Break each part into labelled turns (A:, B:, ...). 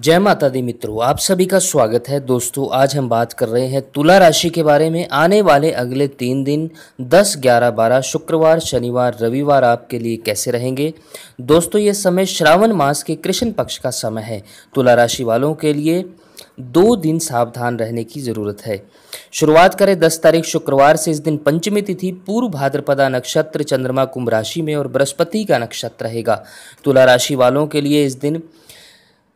A: जय माता दी मित्रों आप सभी का स्वागत है दोस्तों आज हम बात कर रहे हैं तुला राशि के बारे में आने वाले अगले तीन दिन दस ग्यारह बारह शुक्रवार शनिवार रविवार आपके लिए कैसे रहेंगे दोस्तों ये समय श्रावण मास के कृष्ण पक्ष का समय है तुला राशि वालों के लिए दो दिन सावधान रहने की ज़रूरत है शुरुआत करें दस तारीख शुक्रवार से इस दिन पंचमी तिथि पूर्व भाद्रपदा नक्षत्र चंद्रमा कुंभ राशि में और बृहस्पति का नक्षत्र रहेगा तुला राशि वालों के लिए इस दिन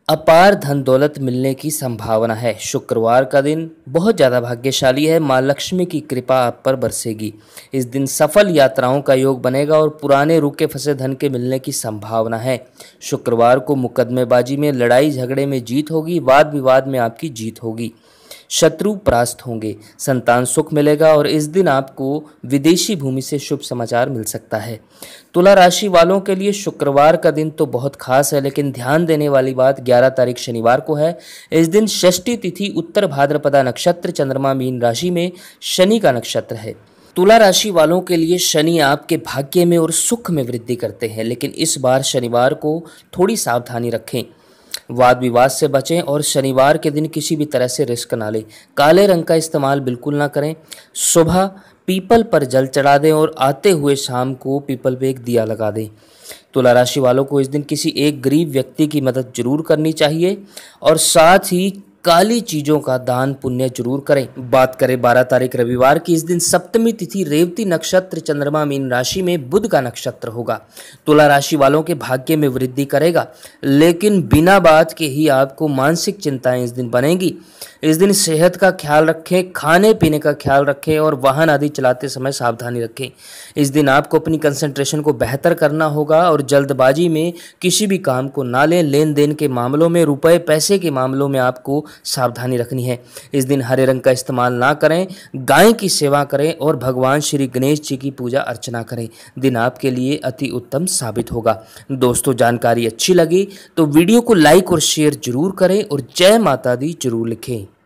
A: अपार धन दौलत मिलने की संभावना है शुक्रवार का दिन बहुत ज़्यादा भाग्यशाली है माँ लक्ष्मी की कृपा आप पर बरसेगी इस दिन सफल यात्राओं का योग बनेगा और पुराने रुके फंसे धन के मिलने की संभावना है शुक्रवार को मुकदमेबाजी में लड़ाई झगड़े में जीत होगी वाद विवाद में आपकी जीत होगी शत्रु परास्त होंगे संतान सुख मिलेगा और इस दिन आपको विदेशी भूमि से शुभ समाचार मिल सकता है तुला राशि वालों के लिए शुक्रवार का दिन तो बहुत खास है लेकिन ध्यान देने वाली बात 11 तारीख शनिवार को है इस दिन षष्ठी तिथि उत्तर भाद्रपदा नक्षत्र चंद्रमा मीन राशि में शनि का नक्षत्र है तुला राशि वालों के लिए शनि आपके भाग्य में और सुख में वृद्धि करते हैं लेकिन इस बार शनिवार को थोड़ी सावधानी रखें वाद विवाद से बचें और शनिवार के दिन किसी भी तरह से रिस्क ना लें काले रंग का इस्तेमाल बिल्कुल ना करें सुबह पीपल पर जल चढ़ा दें और आते हुए शाम को पीपल पे एक दिया लगा दें तुला राशि वालों को इस दिन किसी एक गरीब व्यक्ति की मदद जरूर करनी चाहिए और साथ ही काली चीजों का दान पुण्य जरूर करें बात करें बारह तारीख रविवार की इस दिन सप्तमी तिथि रेवती नक्षत्र चंद्रमा मीन राशि में बुध का नक्षत्र होगा तुला राशि वालों के भाग्य में वृद्धि करेगा लेकिन बिना बात के ही आपको मानसिक चिंताएं इस दिन बनेगी इस दिन सेहत का ख्याल रखें खाने पीने का ख्याल रखें और वाहन आदि चलाते समय सावधानी रखें इस दिन आपको अपनी कंसंट्रेशन को बेहतर करना होगा और जल्दबाजी में किसी भी काम को ना लें लेन देन के मामलों में रुपए पैसे के मामलों में आपको सावधानी रखनी है इस दिन हरे रंग का इस्तेमाल ना करें गाय की सेवा करें और भगवान श्री गणेश जी की पूजा अर्चना करें दिन आपके लिए अति उत्तम साबित होगा दोस्तों जानकारी अच्छी लगी तो वीडियो को लाइक और शेयर जरूर करें और जय माता दी जरूर लिखें